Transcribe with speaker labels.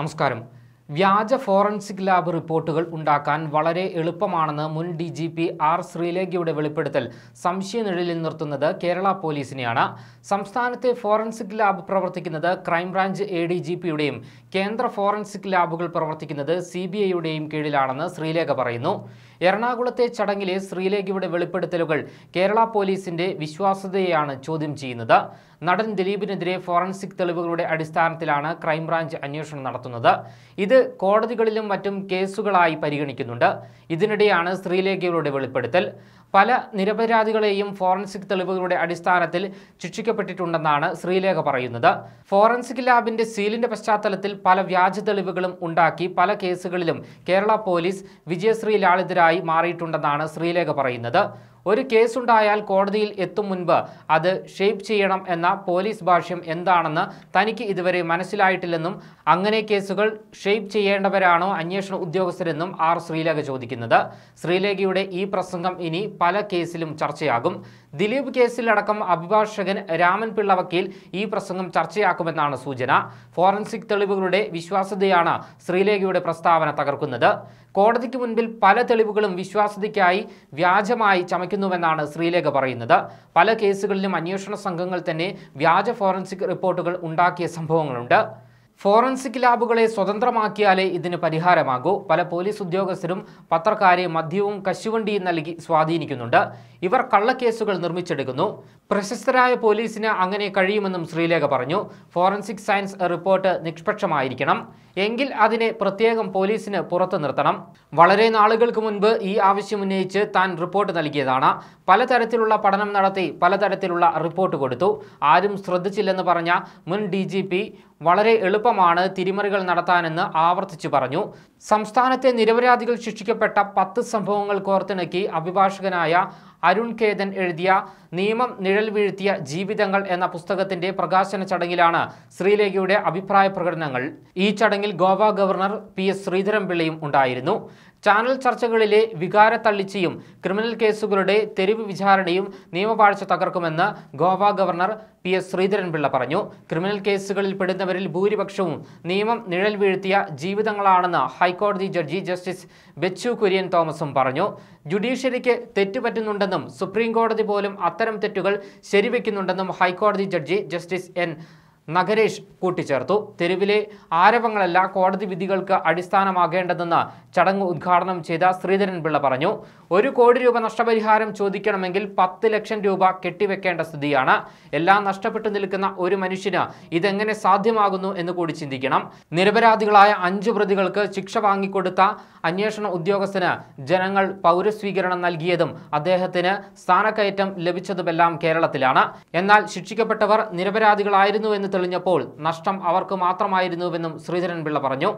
Speaker 1: നമസ്കാരം വ്യാജ forensic lab റിപ്പോർട്ടുകൾ ഉണ്ടാക്കാൻ വളരെ എളുപ്പമാണെന്ന് മുൻ ഡി ജി പി ആർ ശ്രീലേഖയുടെ വെളിപ്പെടുത്തൽ സംശയനിഴലിൽ നിർത്തുന്നത് കേരള പോലീസിനെയാണ് സംസ്ഥാനത്തെ ഫോറൻസിക് ലാബ് പ്രവർത്തിക്കുന്നത് ക്രൈംബ്രാഞ്ച് എ ഡി ജി പിയുടെയും കേന്ദ്ര ഫോറൻസിക് ലാബുകൾ പ്രവർത്തിക്കുന്നത് സി ബി ഐയുടെയും കീഴിലാണെന്ന് ശ്രീലേഖ പറയുന്നു എറണാകുളത്തെ ചടങ്ങിലെ ശ്രീലേഖയുടെ വെളിപ്പെടുത്തലുകൾ കേരള പോലീസിന്റെ വിശ്വാസ്യതയെയാണ് ചോദ്യം ചെയ്യുന്നത് നടൻ ദിലീപിനെതിരെ ഫോറൻസിക് തെളിവുകളുടെ അടിസ്ഥാനത്തിലാണ് ക്രൈംബ്രാഞ്ച് അന്വേഷണം നടത്തുന്നത് ഇത് കോടതികളിലും മറ്റും കേസുകളായി പരിഗണിക്കുന്നുണ്ട് ഇതിനിടെയാണ് ശ്രീലേഖയുടെ വെളിപ്പെടുത്തൽ പല നിരപരാധികളെയും ഫോറൻസിക് തെളിവുകളുടെ അടിസ്ഥാനത്തിൽ ശിക്ഷിക്കപ്പെട്ടിട്ടുണ്ടെന്നാണ് ശ്രീലേഖ പറയുന്നത് ഫോറൻസിക് ലാബിന്റെ സീലിന്റെ പശ്ചാത്തലത്തിൽ പല വ്യാജ തെളിവുകളും ഉണ്ടാക്കി പല കേസുകളിലും കേരള പോലീസ് വിജയശ്രീ ലാളിതരായി മാറിയിട്ടുണ്ടെന്നാണ് ശ്രീലേഖ പറയുന്നത് ഒരു കേസുണ്ടായാൽ കോടതിയിൽ എത്തും മുൻപ് അത് ഷേപ്പ് ചെയ്യണം എന്ന പോലീസ് ഭാഷ്യം എന്താണെന്ന് തനിക്ക് ഇതുവരെ മനസ്സിലായിട്ടില്ലെന്നും അങ്ങനെ കേസുകൾ ഷേപ്പ് ചെയ്യേണ്ടവരാണോ അന്വേഷണ ഉദ്യോഗസ്ഥരെന്നും ആർ ശ്രീലേഖ ചോദിക്കുന്നത് ശ്രീലേഖയുടെ ഈ പ്രസംഗം ഇനി പല കേസിലും ചർച്ചയാകും ദിലീപ് കേസിലടക്കം അഭിഭാഷകൻ രാമൻ പിള്ള വക്കീൽ ഈ പ്രസംഗം ചർച്ചയാക്കുമെന്നാണ് സൂചന ഫോറൻസിക് തെളിവുകളുടെ വിശ്വാസ്യതയാണ് ശ്രീലേഖയുടെ പ്രസ്താവന തകർക്കുന്നത് കോടതിക്ക് മുൻപിൽ പല തെളിവുകളും വിശ്വാസ്യതയ്ക്കായി വ്യാജമായി ചമ കാണിക്കുന്നുവെന്നാണ് ശ്രീലേഖ പറയുന്നത് പല കേസുകളിലും അന്വേഷണ സംഘങ്ങൾ തന്നെ വ്യാജ ഫോറൻസിക് റിപ്പോർട്ടുകൾ ഉണ്ടാക്കിയ സംഭവങ്ങളുണ്ട് ഫോറൻസിക് ലാബുകളെ സ്വതന്ത്രമാക്കിയാലേ ഇതിന് പരിഹാരമാകൂ പല പോലീസ് ഉദ്യോഗസ്ഥരും പത്രക്കാരെ മദ്യവും കശുവണ്ടിയും നൽകി സ്വാധീനിക്കുന്നുണ്ട് ഇവർ കള്ളക്കേസുകൾ നിർമ്മിച്ചെടുക്കുന്നു പ്രശസ്തരായ പോലീസിന് അങ്ങനെ കഴിയുമെന്നും ശ്രീലേഖ പറഞ്ഞു ഫോറൻസിക് സയൻസ് റിപ്പോർട്ട് നിഷ്പക്ഷമായിരിക്കണം എങ്കിൽ അതിനെ പ്രത്യേകം പോലീസിന് പുറത്തു നിർത്തണം വളരെ നാളുകൾക്ക് മുൻപ് ഈ ആവശ്യം ഉന്നയിച്ച് താൻ റിപ്പോർട്ട് നൽകിയതാണ് പലതരത്തിലുള്ള പഠനം നടത്തി പലതരത്തിലുള്ള റിപ്പോർട്ട് കൊടുത്തു ആരും ശ്രദ്ധിച്ചില്ലെന്ന് പറഞ്ഞ മുൻ ഡി വളരെ എളുപ്പമാണ് തിരിമറികൾ നടത്താനെന്ന് ആവർത്തിച്ചു പറഞ്ഞു സംസ്ഥാനത്തെ നിരപരാധികൾ ശിക്ഷിക്കപ്പെട്ട പത്ത് സംഭവങ്ങൾ കോർത്തിണക്കി അഭിഭാഷകനായ അരുൺ കേതൻ എഴുതിയ നിയമം നിഴൽ വീഴ്ത്തിയ ജീവിതങ്ങൾ എന്ന പുസ്തകത്തിന്റെ പ്രകാശന ചടങ്ങിലാണ് ശ്രീലേഖയുടെ അഭിപ്രായ പ്രകടനങ്ങൾ ഈ ചടങ്ങിൽ ഗോവ ഗവർണർ പി എസ് ശ്രീധരൻപിള്ളയും ഉണ്ടായിരുന്നു ചാനൽ ചർച്ചകളിലെ വികാര തള്ളിച്ചയും ക്രിമിനൽ കേസുകളുടെ തെരുവ് വിചാരണയും നിയമവാഴ്ച തകർക്കുമെന്ന് Goa governor P S Sreedharan Pillai പറഞ്ഞു ക്രിമിനൽ കേസുകളിൽ പെടുന്നവരിൽ ഭൂരിപക്ഷവും നിയമം നിഴൽ വീഴ്ത്തിയ ജീവിതങ്ങളാണെന്ന് ഹൈ ഹൈക്കോടതി ജഡ്ജി ജസ്റ്റിസ് ബെച്ചു കുര്യൻ തോമസും പറഞ്ഞു ജുഡീഷ്യറിക്ക് തെറ്റുപറ്റുന്നുണ്ടെന്നും സുപ്രീം കോടതി പോലും അത്തരം തെറ്റുകൾ ശരിവെക്കുന്നുണ്ടെന്നും ഹൈക്കോടതി ജഡ്ജി ജസ്റ്റിസ് എൻ നഗരേഷ് കൂട്ടിച്ചേർത്തു തെരുവിലെ ആരവങ്ങളല്ല കോടതി വിധികൾക്ക് അടിസ്ഥാനമാകേണ്ടതെന്ന് ചടങ്ങ് ഉദ്ഘാടനം ചെയ്ത ശ്രീധരൻപിള്ള പറഞ്ഞു ഒരു കോടി രൂപ നഷ്ടപരിഹാരം ചോദിക്കണമെങ്കിൽ പത്ത് ലക്ഷം രൂപ കെട്ടിവെക്കേണ്ട സ്ഥിതിയാണ് എല്ലാം നഷ്ടപ്പെട്ടു നിൽക്കുന്ന ഒരു മനുഷ്യന് ഇതെങ്ങനെ സാധ്യമാകുന്നു എന്ന് കൂടി ചിന്തിക്കണം നിരപരാധികളായ അഞ്ച് പ്രതികൾക്ക് ശിക്ഷ വാങ്ങിക്കൊടുത്ത അന്വേഷണ ഉദ്യോഗസ്ഥന് ജനങ്ങൾ പൗരസ്വീകരണം നൽകിയതും അദ്ദേഹത്തിന് സ്ഥാനക്കയറ്റം ലഭിച്ചതുമെല്ലാം കേരളത്തിലാണ് എന്നാൽ ശിക്ഷിക്കപ്പെട്ടവർ നിരപരാധികളായിരുന്നു എന്ന് തെളിഞ്ഞപ്പോൾ നഷ്ടം അവർക്ക് മാത്രമായിരുന്നുവെന്നും ശ്രീധരൻപിള്ള പറഞ്ഞു